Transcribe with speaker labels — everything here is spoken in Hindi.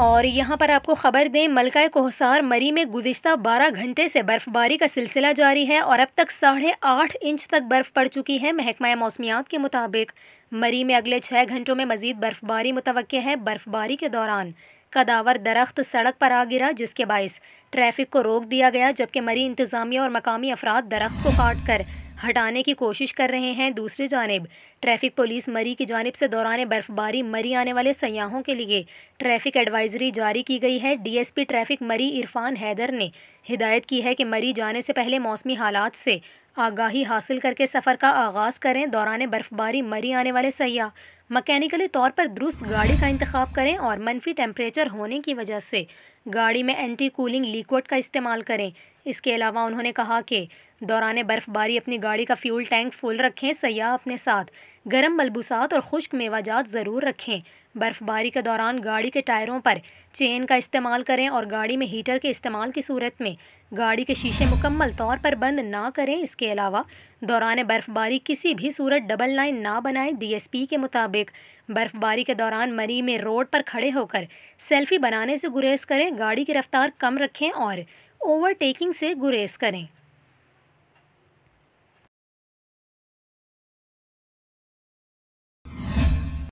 Speaker 1: और यहाँ पर आपको खबर दें मलका कोहसार मरी में गुजशत 12 घंटे से बर्फबारी का सिलसिला जारी है और अब तक साढ़े आठ इंच तक बर्फ पड़ चुकी है महकमा मौसमियात के मुताबिक मरी में अगले छः घंटों में मजीद बर्फबारी मुतव है बर्फबारी के दौरान कदावर दरख्त सड़क पर आ गिरा जिसके बायस ट्रैफिक को रोक दिया गया जबकि मरी इंतज़ामिया और मकामी अफराद दरख्त को काट कर हटाने की कोशिश कर रहे हैं दूसरी जानब ट्रैफिक पुलिस मरी की जानब से दौरान बर्फबारी मरी आने वाले सयाहों के लिए ट्रैफिक एडवाइजरी जारी की गई है डीएसपी ट्रैफिक मरी इरफान हैदर ने हिदायत की है कि मरी जाने से पहले मौसमी हालात से आगाही हासिल करके सफ़र का आगाज़ करें दौरान बर्फबारी मरी आने वाले सयाह मकैनिकली तौर पर दुरुस्त गाड़ी का इंतखा करें और मनफी टेम्परेचर होने की वजह से गाड़ी में एंटी कूलिंग लिक्विड का इस्तेमाल करें इसके अलावा उन्होंने कहा कि दौरान बर्फ़बारी अपनी गाड़ी का फ्यूल टैंक फुल रखें सयाह अपने साथ गर्म मलबूसात और खुश्क मेवाजात ज़रूर रखें बर्फ़बारी के दौरान गाड़ी के टायरों पर चेन का इस्तेमाल करें और गाड़ी में हीटर के इस्तेमाल की सूरत में गाड़ी के शीशे मुकम्मल तौर पर बंद ना करें इसके अलावा दौरान बर्फ़बारी किसी भी सूरत डबल लाइन ना बनाएं डीएसपी के मुताबिक बर्फ़बारी के दौरान मरी में रोड पर खड़े होकर सेल्फ़ी बनाने से गुरेज करें गाड़ी की रफ्तार कम रखें और ओवरटेकिंग से गुरेज करें